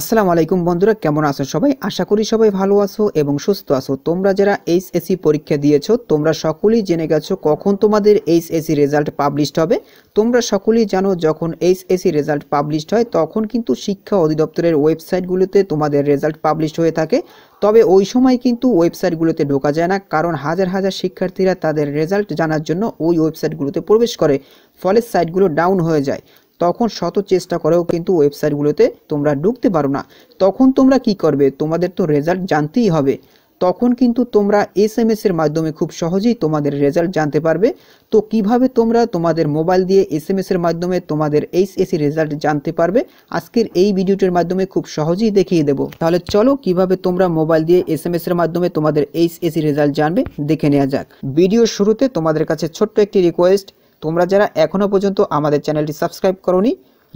আসসালামু আলাইকুম বন্ধুরা কেমন আছো সবাই আশা করি সবাই ভালো আছো এবং সুস্থ আছো তোমরা যারা এইচএসসি পরীক্ষা দিয়েছো তোমরা সকলেই জেনে গেছো কখন তোমাদের এইচএসসি রেজাল্ট পাবলিশড হবে তোমরা সকলেই জানো যখন এইচএসসি রেজাল্ট পাবলিশড হয় তখন কিন্তু শিক্ষা অধিদপ্তরের ওয়েবসাইটগুলোতে তোমাদের রেজাল্ট পাবলিশড হয়ে থাকে তবে ওই সময় কিন্তু ওয়েবসাইটগুলোতে ঢোকা যায় না কারণ হাজার হাজার শিক্ষার্থীরা তাদের রেজাল্ট জানার জন্য ওই ওয়েবসাইটগুলোতে প্রবেশ করে ফলে সাইটগুলো ডাউন হয়ে যায় তখন শত চেষ্টা করেও কিন্তু ওয়েবসাইটগুলোতে তোমরা ঢুকতে পারো না তখন তোমরা কি করবে তোমাদের তো রেজাল্ট জানতেই হবে তখন কিন্তু তোমরা এস এম এর মাধ্যমে খুব সহজেই তোমাদের রেজাল্ট জানতে পারবে তো কিভাবে তোমরা তোমাদের মোবাইল দিয়ে এস এম এর মাধ্যমে তোমাদের এস সি রেজাল্ট জানতে পারবে আজকের এই ভিডিওটির মাধ্যমে খুব সহজেই দেখিয়ে দেবো তাহলে চলো কিভাবে তোমরা মোবাইল দিয়ে এস এম এর মাধ্যমে তোমাদের এইচ সি রেজাল্ট জানবে দেখে নেওয়া যাক ভিডিওর শুরুতে তোমাদের কাছে ছোট্ট একটি রিকোয়েস্ট তোমরা যারা এখনও পর্যন্ত আমাদের চ্যানেলটি সাবস্ক্রাইব করনি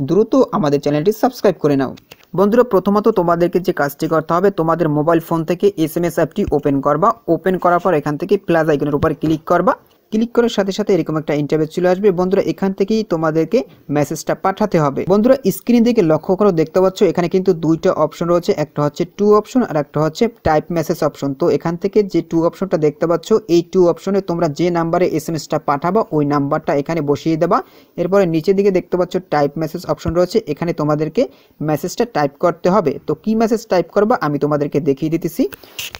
দ্রুত আমাদের চ্যানেলটি সাবস্ক্রাইব করে নাও বন্ধুরা প্রথমত তোমাদেরকে যে কাজটি করতে হবে তোমাদের মোবাইল ফোন থেকে এস এম এস অ্যাপটি ওপেন করবা ওপেন করার পর এখান থেকে প্লাস আইকনের উপর ক্লিক করবা ক্লিক করার সাথে সাথে এরকম একটা ইন্টারভেজ চলে আসবে বন্ধুরা এখান থেকেই তোমাদেরকে মেসেজটা পাঠাতে হবে বন্ধুরা স্ক্রিন দিকে লক্ষ্য করো দেখতে পাচ্ছ এখানে কিন্তু দুইটা অপশন রয়েছে একটা হচ্ছে টু অপশন আর একটা হচ্ছে টাইপ মেসেজ অপশন তো এখান থেকে যে টু অপশনটা দেখতে পাচ্ছ এই টু অপশনে তোমরা যে নাম্বারে এস এম এসটা পাঠাবা ওই নাম্বারটা এখানে বসিয়ে দেবা এরপরে নিচের দিকে দেখতে পাচ্ছ টাইপ মেসেজ অপশন রয়েছে এখানে তোমাদেরকে মেসেজটা টাইপ করতে হবে তো কি মেসেজ টাইপ করবা আমি তোমাদেরকে দেখিয়ে দিতেছি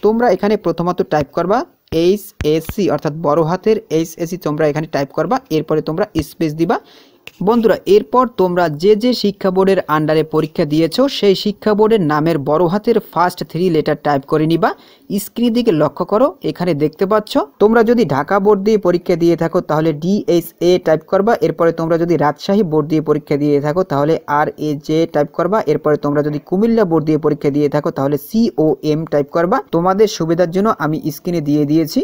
তোমরা এখানে প্রথমত টাইপ করবা এইচ এসি অর্থাৎ বড় হাতের এইচ এসি তোমরা এখানে টাইপ করবা এরপরে তোমরা স্পেস দিবা বন্ধুরা এরপর তোমরা যে যে শিক্ষা বোর্ডের আন্ডারে পরীক্ষা দিয়েছো সেই শিক্ষা বোর্ডের নামের বড় হাতের ফার্স্ট থ্রি লেটার টাইপ করে নিবা স্ক্রিন দিকে লক্ষ্য করো এখানে দেখতে পাচ্ছ তোমরা যদি ঢাকা বোর্ড দিয়ে পরীক্ষা দিয়ে থাকো তাহলে ডিএসএ টাইপ করবা এরপরে তোমরা যদি রাজশাহী বোর্ড দিয়ে পরীক্ষা দিয়ে থাকো তাহলে আর এ জে টাইপ করবা এরপরে তোমরা যদি কুমিল্লা বোর্ড দিয়ে পরীক্ষা দিয়ে থাকো তাহলে সিও এম টাইপ করবা তোমাদের সুবিধার জন্য আমি স্ক্রিনে দিয়ে দিয়েছি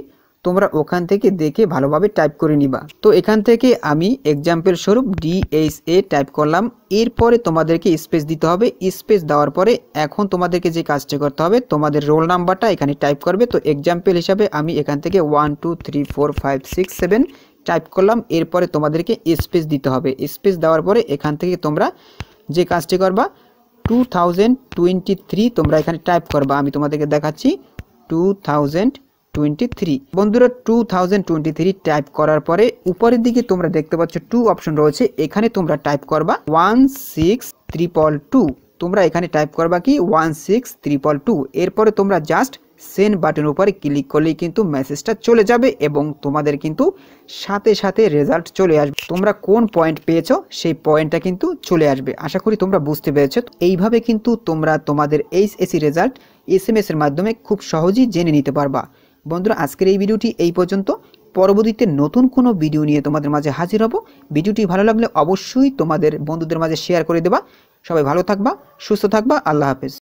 তোমরা ওখান থেকে দেখে ভালোভাবে টাইপ করে নিবা তো এখান থেকে আমি এক্সাম্পল স্বরূপ ডিএইচ এ টাইপ করলাম এরপরে তোমাদেরকে স্পেস দিতে হবে স্পেস দেওয়ার পরে এখন তোমাদেরকে যে কাজটি করতে হবে তোমাদের রোল নাম্বারটা এখানে টাইপ করবে তো এক্সাম্পল হিসাবে আমি এখান থেকে one two three four five six seven type করলাম এরপরে তোমাদেরকে স্পেস দিতে হবে স্পেস দেওয়ার পরে এখান থেকে তোমরা যে কাজটি করবা টু থাউজেন্ড টোয়েন্টি থ্রি তোমরা এখানে টাইপ করবা আমি তোমাদেরকে দেখাচ্ছি টু থাউজেন্ড টোয়েন্টি থ্রি বন্ধুরা two thousand twenty three type করার পরে উপরের দিকে তোমরা দেখতে পাচ্ছ টু অপশন রয়েছে এখানে তোমরা টাইপ করবা ওয়ান সিক্স ত্রিপল টু তোমরা এখানে টাইপ করবা কি ওয়ান সিক্স ত্রিপল টু এরপরে তোমরা জাস্ট সেন বাটন উপরে ক্লিক করলেই কিন্তু মেসেজটা চলে যাবে এবং তোমাদের কিন্তু সাথে সাথে রেজাল্ট চলে আসবে তোমরা কোন পয়েন্ট পেয়েছো সেই পয়েন্টটা কিন্তু চলে আসবে আশা করি তোমরা বুঝতে পেরেছো এইভাবে কিন্তু তোমরা তোমাদের এইচ এসি রেজাল্ট এস এর মাধ্যমে খুব সহজেই জেনে নিতে পারবা বন্ধুরা আজকের এই ভিডিওটি এই পর্যন্ত পরবর্তীতে নতুন কোনো ভিডিও নিয়ে তোমাদের মাঝে হাজির হব ভিডিওটি ভালো লাগলে অবশ্যই তোমাদের বন্ধুদের মাঝে শেয়ার করে দেবা সবাই ভালো থাকবা সুস্থ থাকবা আল্লাহ হাফেজ